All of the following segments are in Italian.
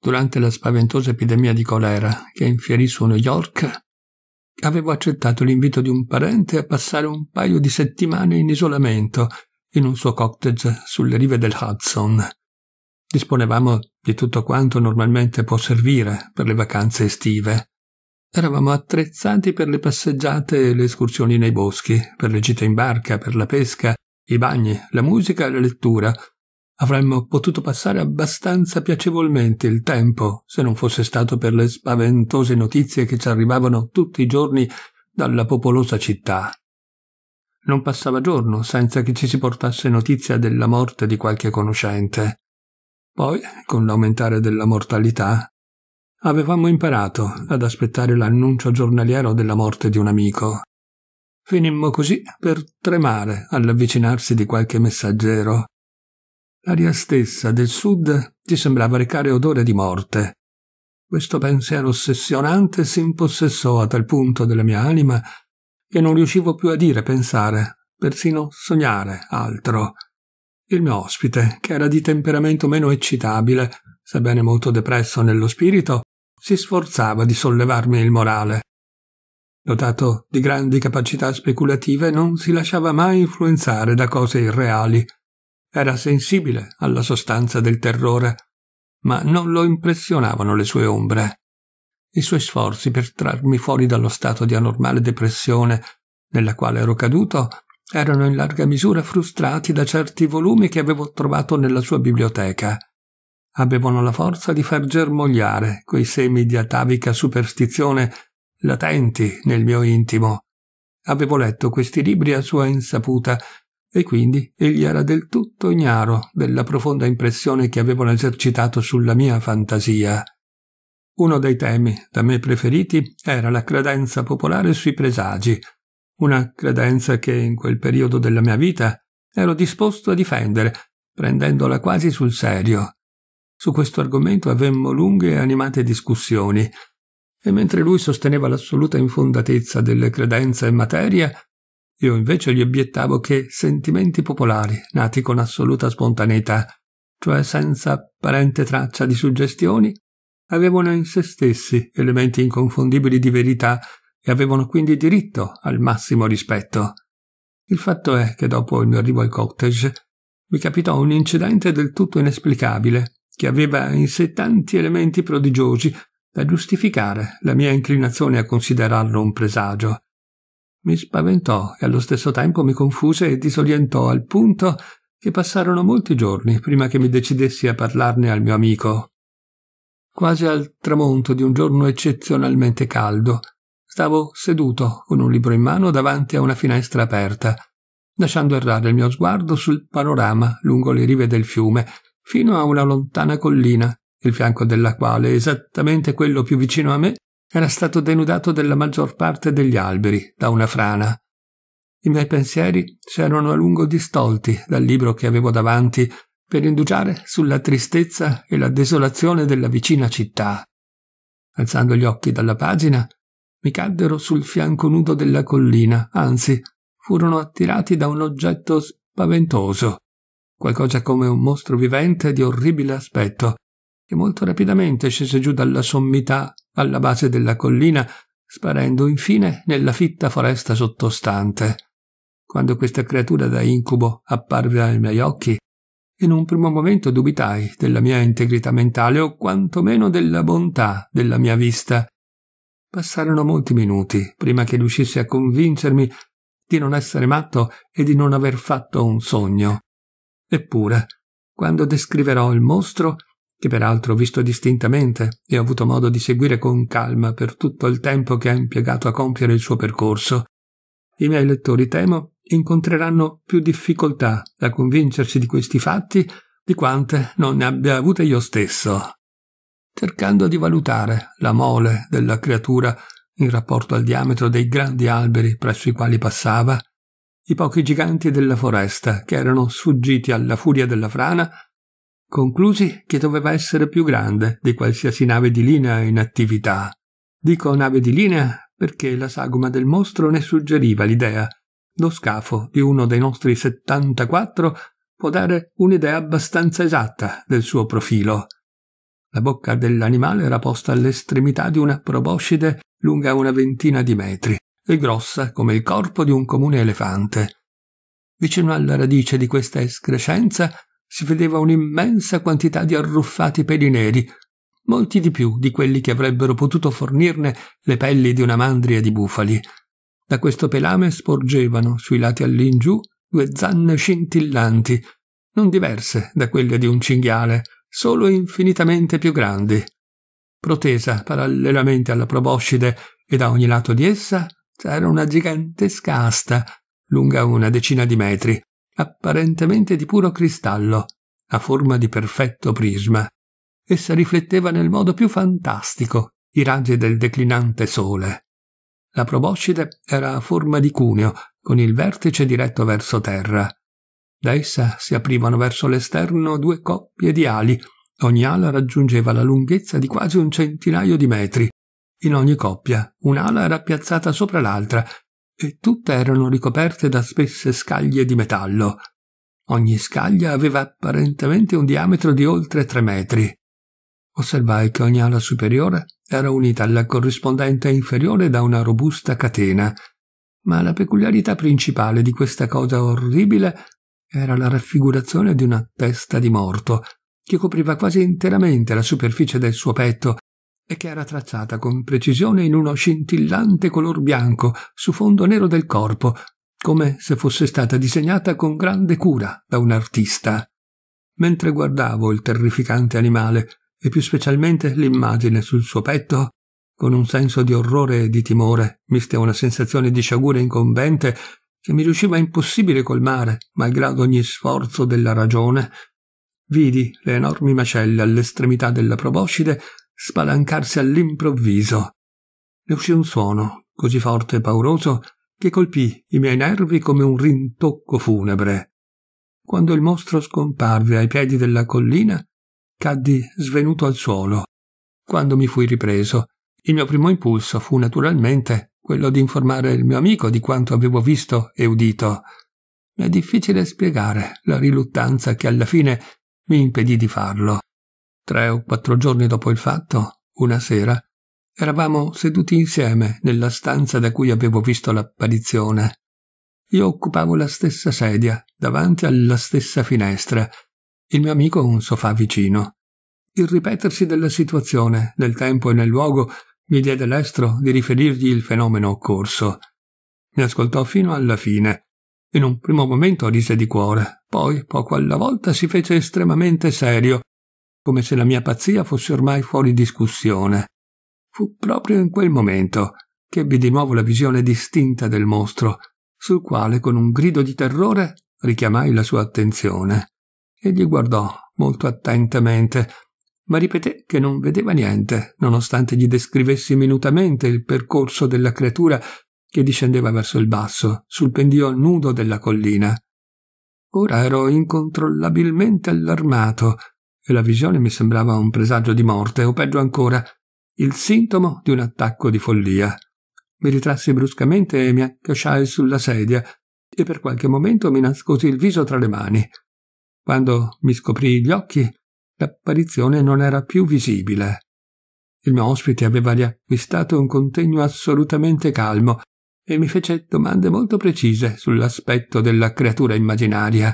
durante la spaventosa epidemia di colera che infierì su New York, avevo accettato l'invito di un parente a passare un paio di settimane in isolamento in un suo cottage sulle rive del Hudson. Disponevamo di tutto quanto normalmente può servire per le vacanze estive. Eravamo attrezzati per le passeggiate e le escursioni nei boschi, per le gite in barca, per la pesca, i bagni, la musica e la lettura, Avremmo potuto passare abbastanza piacevolmente il tempo se non fosse stato per le spaventose notizie che ci arrivavano tutti i giorni dalla popolosa città. Non passava giorno senza che ci si portasse notizia della morte di qualche conoscente. Poi, con l'aumentare della mortalità, avevamo imparato ad aspettare l'annuncio giornaliero della morte di un amico. Finimmo così per tremare all'avvicinarsi di qualche messaggero L'aria stessa del sud ti sembrava recare odore di morte. Questo pensiero ossessionante si impossessò a tal punto della mia anima che non riuscivo più a dire, pensare, persino sognare altro. Il mio ospite, che era di temperamento meno eccitabile, sebbene molto depresso nello spirito, si sforzava di sollevarmi il morale. Dotato di grandi capacità speculative, non si lasciava mai influenzare da cose irreali, era sensibile alla sostanza del terrore, ma non lo impressionavano le sue ombre. I suoi sforzi per trarmi fuori dallo stato di anormale depressione nella quale ero caduto erano in larga misura frustrati da certi volumi che avevo trovato nella sua biblioteca. Avevano la forza di far germogliare quei semi di atavica superstizione latenti nel mio intimo. Avevo letto questi libri a sua insaputa e quindi egli era del tutto ignaro della profonda impressione che avevano esercitato sulla mia fantasia. Uno dei temi da me preferiti era la credenza popolare sui presagi, una credenza che in quel periodo della mia vita ero disposto a difendere, prendendola quasi sul serio. Su questo argomento avemmo lunghe e animate discussioni, e mentre lui sosteneva l'assoluta infondatezza delle credenze in materia, io invece gli obiettavo che sentimenti popolari, nati con assoluta spontaneità, cioè senza apparente traccia di suggestioni, avevano in se stessi elementi inconfondibili di verità e avevano quindi diritto al massimo rispetto. Il fatto è che dopo il mio arrivo al cottage mi capitò un incidente del tutto inesplicabile, che aveva in sé tanti elementi prodigiosi da giustificare la mia inclinazione a considerarlo un presagio. Mi spaventò e allo stesso tempo mi confuse e disorientò al punto che passarono molti giorni prima che mi decidessi a parlarne al mio amico. Quasi al tramonto di un giorno eccezionalmente caldo, stavo seduto con un libro in mano davanti a una finestra aperta, lasciando errare il mio sguardo sul panorama lungo le rive del fiume, fino a una lontana collina, il fianco della quale esattamente quello più vicino a me era stato denudato della maggior parte degli alberi da una frana. I miei pensieri si erano a lungo distolti dal libro che avevo davanti per indugiare sulla tristezza e la desolazione della vicina città. Alzando gli occhi dalla pagina, mi caddero sul fianco nudo della collina, anzi, furono attirati da un oggetto spaventoso, qualcosa come un mostro vivente di orribile aspetto, che molto rapidamente scese giù dalla sommità alla base della collina, sparendo infine nella fitta foresta sottostante. Quando questa creatura da incubo apparve ai miei occhi, in un primo momento dubitai della mia integrità mentale o quantomeno della bontà della mia vista. Passarono molti minuti prima che riuscissi a convincermi di non essere matto e di non aver fatto un sogno. Eppure, quando descriverò il mostro, che peraltro ho visto distintamente e ho avuto modo di seguire con calma per tutto il tempo che ha impiegato a compiere il suo percorso. I miei lettori, temo, incontreranno più difficoltà a convincersi di questi fatti di quante non ne abbia avute io stesso. Cercando di valutare la mole della creatura in rapporto al diametro dei grandi alberi presso i quali passava, i pochi giganti della foresta che erano sfuggiti alla furia della frana conclusi che doveva essere più grande di qualsiasi nave di linea in attività. Dico nave di linea perché la sagoma del mostro ne suggeriva l'idea. Lo scafo di uno dei nostri 74 può dare un'idea abbastanza esatta del suo profilo. La bocca dell'animale era posta all'estremità di una proboscide lunga una ventina di metri e grossa come il corpo di un comune elefante. Vicino alla radice di questa escrescenza si vedeva un'immensa quantità di arruffati peli neri, molti di più di quelli che avrebbero potuto fornirne le pelli di una mandria di bufali. Da questo pelame sporgevano, sui lati all'ingiù, due zanne scintillanti, non diverse da quelle di un cinghiale, solo infinitamente più grandi. Protesa parallelamente alla proboscide e da ogni lato di essa c'era una gigantesca asta, lunga una decina di metri, apparentemente di puro cristallo, a forma di perfetto prisma. Essa rifletteva nel modo più fantastico i raggi del declinante sole. La proboscide era a forma di cuneo, con il vertice diretto verso terra. Da essa si aprivano verso l'esterno due coppie di ali. Ogni ala raggiungeva la lunghezza di quasi un centinaio di metri. In ogni coppia un'ala era piazzata sopra l'altra e tutte erano ricoperte da spesse scaglie di metallo. Ogni scaglia aveva apparentemente un diametro di oltre tre metri. Osservai che ogni ala superiore era unita alla corrispondente inferiore da una robusta catena, ma la peculiarità principale di questa cosa orribile era la raffigurazione di una testa di morto, che copriva quasi interamente la superficie del suo petto e che era tracciata con precisione in uno scintillante color bianco su fondo nero del corpo, come se fosse stata disegnata con grande cura da un artista. Mentre guardavo il terrificante animale, e più specialmente l'immagine sul suo petto, con un senso di orrore e di timore, miste a una sensazione di sciagura incombente che mi riusciva impossibile colmare, malgrado ogni sforzo della ragione, vidi le enormi macelle all'estremità della proboscide spalancarsi all'improvviso. Ne uscì un suono così forte e pauroso che colpì i miei nervi come un rintocco funebre. Quando il mostro scomparve ai piedi della collina, caddi svenuto al suolo. Quando mi fui ripreso, il mio primo impulso fu naturalmente quello di informare il mio amico di quanto avevo visto e udito. Mi è difficile spiegare la riluttanza che alla fine mi impedì di farlo tre o quattro giorni dopo il fatto, una sera, eravamo seduti insieme nella stanza da cui avevo visto l'apparizione. Io occupavo la stessa sedia, davanti alla stessa finestra, il mio amico un sofà vicino. Il ripetersi della situazione, nel tempo e nel luogo, mi diede l'estro di riferirgli il fenomeno occorso. Mi ascoltò fino alla fine. In un primo momento rise di cuore, poi, poco alla volta, si fece estremamente serio come se la mia pazzia fosse ormai fuori discussione. Fu proprio in quel momento che ebbi di nuovo la visione distinta del mostro, sul quale con un grido di terrore richiamai la sua attenzione. Egli guardò molto attentamente, ma ripeté che non vedeva niente, nonostante gli descrivessi minutamente il percorso della creatura che discendeva verso il basso, sul pendio nudo della collina. Ora ero incontrollabilmente allarmato e la visione mi sembrava un presagio di morte, o peggio ancora, il sintomo di un attacco di follia. Mi ritrassi bruscamente e mi accasciai sulla sedia, e per qualche momento mi nascosi il viso tra le mani. Quando mi scoprì gli occhi, l'apparizione non era più visibile. Il mio ospite aveva riacquistato un contegno assolutamente calmo e mi fece domande molto precise sull'aspetto della creatura immaginaria.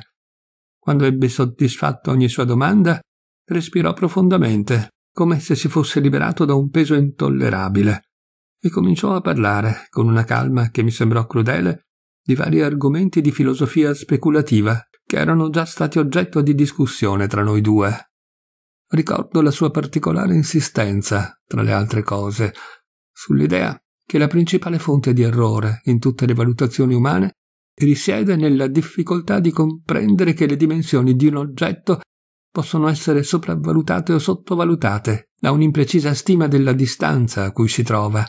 Quando ebbe soddisfatto ogni sua domanda, Respirò profondamente, come se si fosse liberato da un peso intollerabile, e cominciò a parlare, con una calma che mi sembrò crudele, di vari argomenti di filosofia speculativa che erano già stati oggetto di discussione tra noi due. Ricordo la sua particolare insistenza, tra le altre cose, sull'idea che la principale fonte di errore in tutte le valutazioni umane risiede nella difficoltà di comprendere che le dimensioni di un oggetto possono essere sopravvalutate o sottovalutate da un'imprecisa stima della distanza a cui si trova.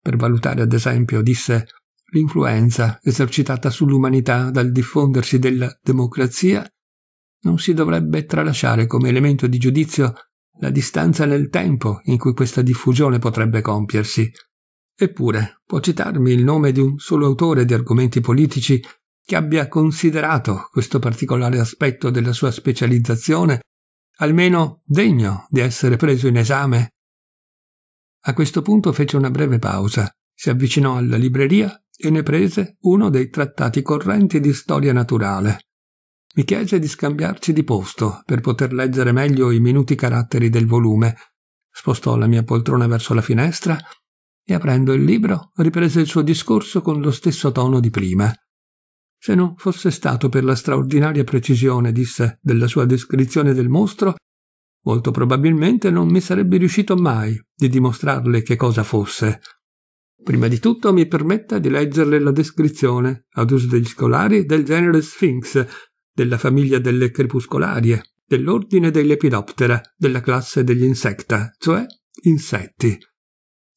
Per valutare, ad esempio, disse l'influenza esercitata sull'umanità dal diffondersi della democrazia, non si dovrebbe tralasciare come elemento di giudizio la distanza nel tempo in cui questa diffusione potrebbe compiersi. Eppure, può citarmi il nome di un solo autore di argomenti politici che abbia considerato questo particolare aspetto della sua specializzazione almeno degno di essere preso in esame. A questo punto fece una breve pausa, si avvicinò alla libreria e ne prese uno dei trattati correnti di storia naturale. Mi chiese di scambiarci di posto per poter leggere meglio i minuti caratteri del volume. Spostò la mia poltrona verso la finestra e aprendo il libro riprese il suo discorso con lo stesso tono di prima se non fosse stato per la straordinaria precisione, disse, della sua descrizione del mostro, molto probabilmente non mi sarebbe riuscito mai di dimostrarle che cosa fosse. Prima di tutto mi permetta di leggerle la descrizione, ad uso degli scolari, del genere Sphinx, della famiglia delle crepuscolarie, dell'ordine dei lepidoptera, della classe degli insecta, cioè insetti.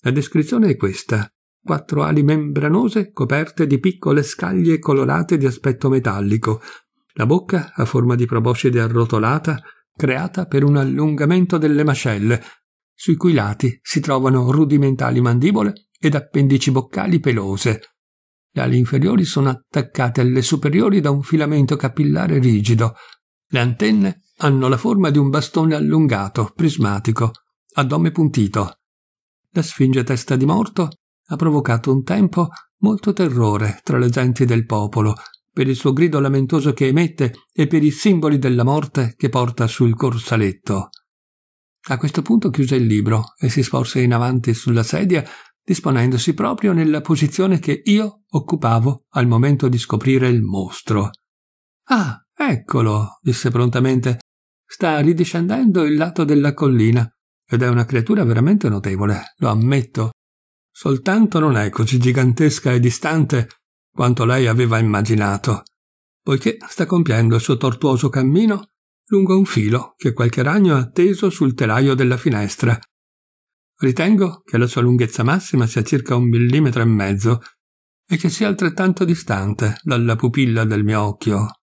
La descrizione è questa quattro ali membranose coperte di piccole scaglie colorate di aspetto metallico, la bocca a forma di proboscide arrotolata, creata per un allungamento delle mascelle, sui cui lati si trovano rudimentali mandibole ed appendici boccali pelose. Le ali inferiori sono attaccate alle superiori da un filamento capillare rigido. Le antenne hanno la forma di un bastone allungato, prismatico, addome puntito. La sfinge testa di morto ha provocato un tempo molto terrore tra le genti del popolo, per il suo grido lamentoso che emette e per i simboli della morte che porta sul corsaletto. A questo punto chiuse il libro e si sporse in avanti sulla sedia, disponendosi proprio nella posizione che io occupavo al momento di scoprire il mostro. Ah, eccolo, disse prontamente. Sta ridiscendendo il lato della collina ed è una creatura veramente notevole, lo ammetto soltanto non è così gigantesca e distante quanto lei aveva immaginato, poiché sta compiendo il suo tortuoso cammino lungo un filo che qualche ragno ha teso sul telaio della finestra. Ritengo che la sua lunghezza massima sia circa un millimetro e mezzo e che sia altrettanto distante dalla pupilla del mio occhio.